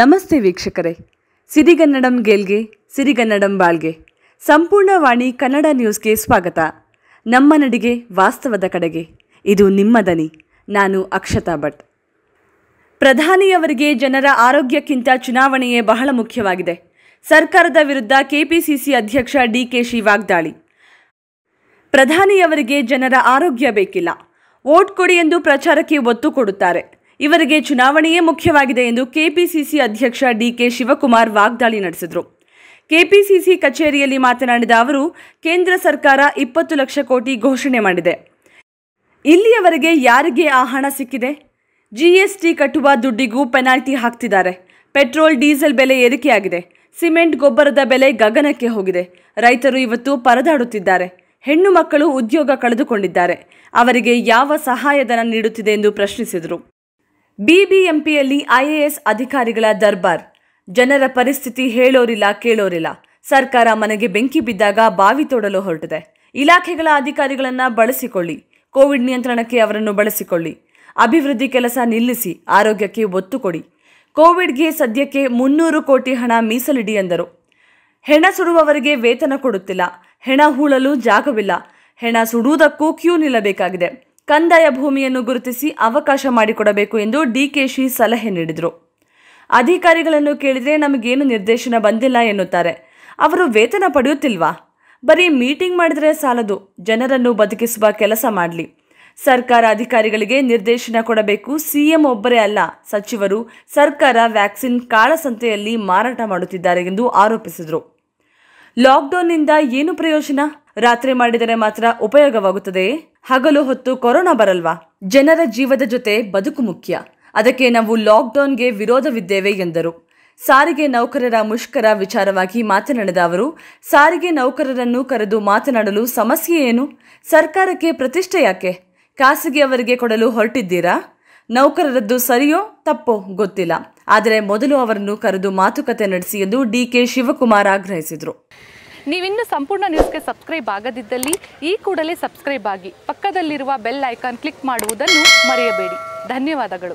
ನಮಸ್ತೆ ವೀಕ್ಷಕರೇ ಸಿರಿಗನ್ನಡಂ ಗೇಲ್ಗೆ ಸಿರಿಗನ್ನಡಂ ಬಾಳ್ಗೆ ಸಂಪೂರ್ಣ ವಾಣಿ ಕನ್ನಡ ನ್ಯೂಸ್ಗೆ ಸ್ವಾಗತ ನಮ್ಮ ನಡಿಗೆ ವಾಸ್ತವದ ಕಡೆಗೆ ಇದು ನಿಮ್ಮ ದನಿ ನಾನು ಅಕ್ಷತಾ ಭಟ್ ಪ್ರಧಾನಿಯವರಿಗೆ ಜನರ ಆರೋಗ್ಯಕ್ಕಿಂತ ಚುನಾವಣೆಯೇ ಬಹಳ ಮುಖ್ಯವಾಗಿದೆ ಸರ್ಕಾರದ ವಿರುದ್ಧ ಕೆಪಿಸಿಸಿ ಅಧ್ಯಕ್ಷ ಡಿಕೆಶಿ ವಾಗ್ದಾಳಿ ಪ್ರಧಾನಿಯವರಿಗೆ ಜನರ ಆರೋಗ್ಯ ಬೇಕಿಲ್ಲ ವೋಟ್ ಕೊಡಿ ಎಂದು ಪ್ರಚಾರಕ್ಕೆ ಒತ್ತು ಕೊಡುತ್ತಾರೆ ಇವರಿಗೆ ಚುನಾವಣೆಯೇ ಮುಖ್ಯವಾಗಿದೆ ಎಂದು ಕೆಪಿಸಿಸಿ ಅಧ್ಯಕ್ಷ ಡಿಕೆ ಶಿವಕುಮಾರ್ ವಾಗ್ದಾಳಿ ನಡೆಸಿದರು ಕೆಪಿಸಿಸಿ ಕಚೇರಿಯಲ್ಲಿ ಮಾತನಾಡಿದ ಅವರು ಕೇಂದ್ರ ಸರ್ಕಾರ ಇಪ್ಪತ್ತು ಲಕ್ಷ ಕೋಟಿ ಘೋಷಣೆ ಮಾಡಿದೆ ಇಲ್ಲಿಯವರೆಗೆ ಯಾರಿಗೆ ಆ ಹಣ ಸಿಕ್ಕಿದೆ ಜಿಎಸ್ಟಿ ಕಟ್ಟುವ ದುಡ್ಡಿಗೂ ಪೆನಾಲ್ಟಿ ಹಾಕ್ತಿದ್ದಾರೆ ಪೆಟ್ರೋಲ್ ಡೀಸೆಲ್ ಬೆಲೆ ಏರಿಕೆಯಾಗಿದೆ ಸಿಮೆಂಟ್ ಗೊಬ್ಬರದ ಬೆಲೆ ಗಗನಕ್ಕೆ ಹೋಗಿದೆ ರೈತರು ಇವತ್ತು ಪರದಾಡುತ್ತಿದ್ದಾರೆ ಹೆಣ್ಣು ಮಕ್ಕಳು ಉದ್ಯೋಗ ಕಳೆದುಕೊಂಡಿದ್ದಾರೆ ಅವರಿಗೆ ಯಾವ ಸಹಾಯಧನ ನೀಡುತ್ತಿದೆ ಎಂದು ಪ್ರಶ್ನಿಸಿದರು ಬಿಬಿಎಂಪಿಯಲ್ಲಿ ಐಎಎಸ್ ಅಧಿಕಾರಿಗಳ ದರ್ಬಾರ್ ಜನರ ಪರಿಸ್ಥಿತಿ ಹೇಳೋರಿಲ್ಲ ಕೇಳೋರಿಲ್ಲ ಸರ್ಕಾರ ಮನೆಗೆ ಬೆಂಕಿ ಬಿದ್ದಾಗ ಬಾವಿ ತೋಡಲು ಹೊರಟಿದೆ ಇಲಾಖೆಗಳ ಅಧಿಕಾರಿಗಳನ್ನು ಬಳಸಿಕೊಳ್ಳಿ ಕೋವಿಡ್ ನಿಯಂತ್ರಣಕ್ಕೆ ಅವರನ್ನು ಬಳಸಿಕೊಳ್ಳಿ ಅಭಿವೃದ್ಧಿ ಕೆಲಸ ನಿಲ್ಲಿಸಿ ಆರೋಗ್ಯಕ್ಕೆ ಒತ್ತು ಕೊಡಿ ಕೋವಿಡ್ಗೆ ಸದ್ಯಕ್ಕೆ ಮುನ್ನೂರು ಕೋಟಿ ಹಣ ಮೀಸಲಿಡಿ ಎಂದರು ಹೆಣ ಸುಡುವವರಿಗೆ ವೇತನ ಕೊಡುತ್ತಿಲ್ಲ ಹೆಣ ಹೂಳಲು ಜಾಗವಿಲ್ಲ ಹೆಣ ಸುಡುವುದಕ್ಕೂ ಕ್ಯೂ ನಿಲ್ಲಬೇಕಾಗಿದೆ ಕಂದಾಯ ಭೂಮಿಯನ್ನು ಗುರುತಿಸಿ ಅವಕಾಶ ಮಾಡಿಕೊಡಬೇಕು ಎಂದು ಡಿಕೆಶಿ ಸಲಹೆ ನೀಡಿದರು ಅಧಿಕಾರಿಗಳನ್ನು ಕೇಳಿದರೆ ನಮಗೇನು ನಿರ್ದೇಶನ ಬಂದಿಲ್ಲ ಎನ್ನುತ್ತಾರೆ ಅವರು ವೇತನ ಪಡೆಯುತ್ತಿಲ್ವಾ ಬರೀ ಮೀಟಿಂಗ್ ಮಾಡಿದರೆ ಸಾಲದು ಜನರನ್ನು ಬದುಕಿಸುವ ಕೆಲಸ ಮಾಡಲಿ ಸರ್ಕಾರ ಅಧಿಕಾರಿಗಳಿಗೆ ನಿರ್ದೇಶನ ಕೊಡಬೇಕು ಸಿಎಂ ಒಬ್ಬರೇ ಅಲ್ಲ ಸಚಿವರು ಸರ್ಕಾರ ವ್ಯಾಕ್ಸಿನ್ ಕಾಳಸಂತೆಯಲ್ಲಿ ಮಾರಾಟ ಮಾಡುತ್ತಿದ್ದಾರೆ ಎಂದು ಆರೋಪಿಸಿದರು ಲಾಕ್ಡೌನ್ನಿಂದ ಏನು ಪ್ರಯೋಜನ ರಾತ್ರಿ ಮಾಡಿದರೆ ಮಾತ್ರ ಉಪಯೋಗವಾಗುತ್ತದೆ ಹಗಲು ಹೊತ್ತು ಕೊರೋನಾ ಬರಲ್ವಾ ಜನರ ಜೀವದ ಜೊತೆ ಬದುಕು ಮುಖ್ಯ ಅದಕ್ಕೆ ನಾವು ಲಾಕ್ಡೌನ್ಗೆ ವಿರೋಧವಿದ್ದೇವೆ ಎಂದರು ಸಾರಿಗೆ ನೌಕರರ ಮುಷ್ಕರ ವಿಚಾರವಾಗಿ ಮಾತನಾಡಿದ ಅವರು ಸಾರಿಗೆ ನೌಕರರನ್ನು ಕರೆದು ಮಾತನಾಡಲು ಸಮಸ್ಯೆ ಏನು ಸರ್ಕಾರಕ್ಕೆ ಪ್ರತಿಷ್ಠೆ ಯಾಕೆ ಖಾಸಗಿಯವರಿಗೆ ಕೊಡಲು ಹೊರಟಿದ್ದೀರಾ ನೌಕರರದ್ದು ಸರಿಯೋ ತಪ್ಪೋ ಗೊತ್ತಿಲ್ಲ ಆದರೆ ಮೊದಲು ಅವರನ್ನು ಕರೆದು ಮಾತುಕತೆ ನಡೆಸಿ ಎಂದು ಡಿಕೆ ಶಿವಕುಮಾರ್ ಆಗ್ರಹಿಸಿದರು ನೀವಿನ್ನು ಸಂಪೂರ್ಣ ನ್ಯೂಸ್ಗೆ ಸಬ್ಸ್ಕ್ರೈಬ್ ಆಗದಿದ್ದಲ್ಲಿ ಈ ಕೂಡಲೇ ಸಬ್ಸ್ಕ್ರೈಬ್ ಆಗಿ ಪಕ್ಕದಲ್ಲಿರುವ ಬೆಲ್ ಐಕಾನ್ ಕ್ಲಿಕ್ ಮಾಡುವುದನ್ನು ಮರೆಯಬೇಡಿ ಧನ್ಯವಾದಗಳು